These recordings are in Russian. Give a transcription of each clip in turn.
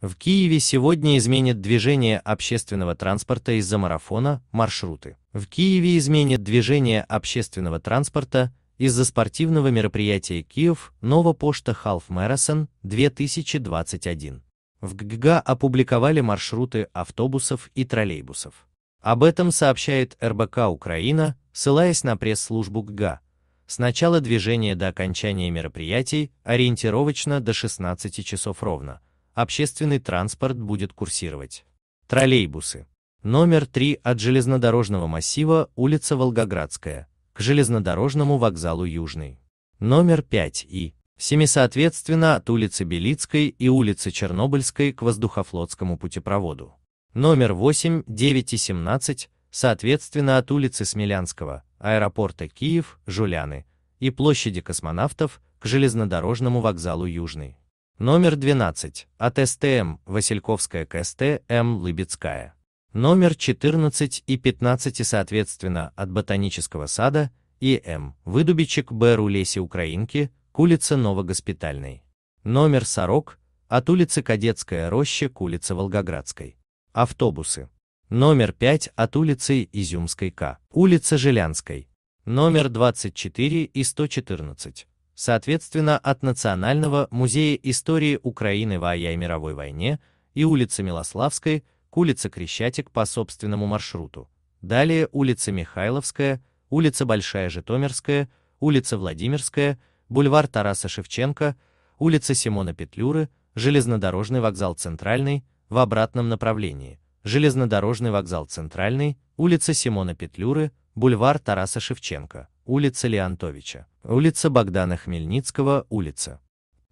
В Киеве сегодня изменят движение общественного транспорта из-за марафона, маршруты. В Киеве изменят движение общественного транспорта из-за спортивного мероприятия Киев Новопошта, почта Half Marathon 2021». В ГГА опубликовали маршруты автобусов и троллейбусов. Об этом сообщает РБК Украина, ссылаясь на пресс-службу ГГА. Сначала движение до окончания мероприятий ориентировочно до 16 часов ровно – общественный транспорт будет курсировать. Троллейбусы. Номер 3 от железнодорожного массива улица Волгоградская к железнодорожному вокзалу Южный. Номер 5 и 7 соответственно от улицы Белицкой и улицы Чернобыльской к воздухофлотскому путепроводу. Номер 8, 9 и 17 соответственно от улицы Смелянского, аэропорта Киев, Жуляны и площади космонавтов к железнодорожному вокзалу Южный. Номер 12. От СТМ Васильковская к СТМ Лыбецкая. Номер 14 и 15 соответственно от Ботанического сада и М. Выдубичек Б. Рулеси Украинки к улице Новогоспитальной. Номер сорок от улицы Кадетская роща к улице Волгоградской. Автобусы. Номер 5 от улицы Изюмской К. Улица Желянской. Номер 24 и 114 соответственно от Национального музея истории Украины в Ая и мировой войне и улицы Милославской к улице Крещатик по собственному маршруту, далее улица Михайловская, улица Большая Житомирская, улица Владимирская, бульвар Тараса Шевченко, улица Симона Петлюры, железнодорожный вокзал Центральный, в обратном направлении, железнодорожный вокзал Центральный, улица Симона Петлюры, бульвар Тараса Шевченко, улица Леонтовича, улица Богдана Хмельницкого, улица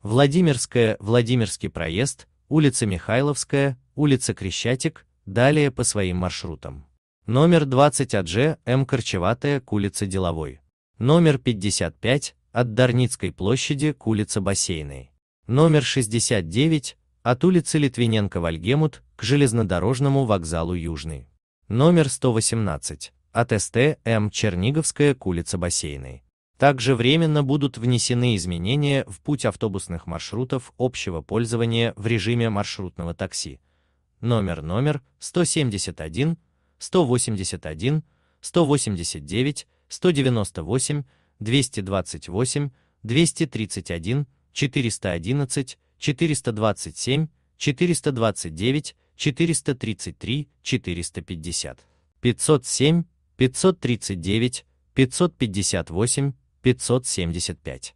Владимирская, Владимирский проезд, улица Михайловская, улица Крещатик, далее по своим маршрутам. Номер 20 АДЖ М. Корчеватая к улице Деловой. Номер 55 от Дарницкой площади к улице Бассейной. Номер 69 от улицы Литвиненко-Вальгемут к железнодорожному вокзалу Южный. Номер 118 от СТМ Черниговская к улице Бассейной. Также временно будут внесены изменения в путь автобусных маршрутов общего пользования в режиме маршрутного такси. Номер номер 171, 181, 189, 198, 228, 231, 411, 427, 429, 433, 450, 507, 539, 558, 575.